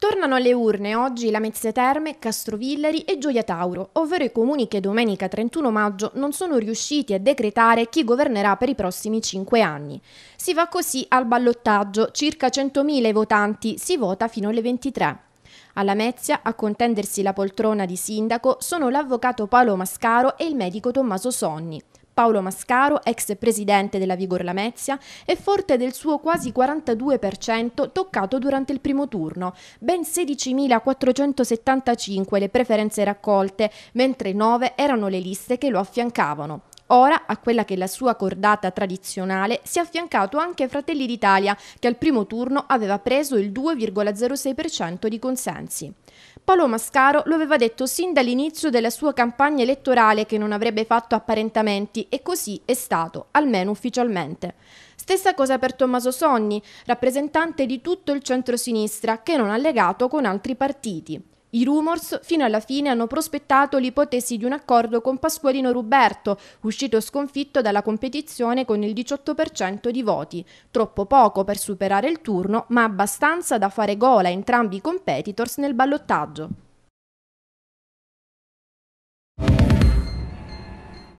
Tornano alle urne oggi Lamezia Terme, Castrovillari e Gioia Tauro, ovvero i comuni che domenica 31 maggio non sono riusciti a decretare chi governerà per i prossimi 5 anni. Si va così al ballottaggio, circa 100.000 votanti, si vota fino alle 23. A Lamezia, a contendersi la poltrona di sindaco sono l'avvocato Paolo Mascaro e il medico Tommaso Sonni. Paolo Mascaro, ex presidente della Vigor Lamezia, è forte del suo quasi 42% toccato durante il primo turno, ben 16.475 le preferenze raccolte, mentre 9 erano le liste che lo affiancavano. Ora, a quella che è la sua cordata tradizionale, si è affiancato anche Fratelli d'Italia, che al primo turno aveva preso il 2,06% di consensi. Paolo Mascaro lo aveva detto sin dall'inizio della sua campagna elettorale che non avrebbe fatto apparentamenti e così è stato, almeno ufficialmente. Stessa cosa per Tommaso Sonni, rappresentante di tutto il centro-sinistra, che non ha legato con altri partiti. I rumors fino alla fine hanno prospettato l'ipotesi di un accordo con Pasqualino Ruberto, uscito sconfitto dalla competizione con il 18% di voti, troppo poco per superare il turno, ma abbastanza da fare gola a entrambi i competitors nel ballottaggio.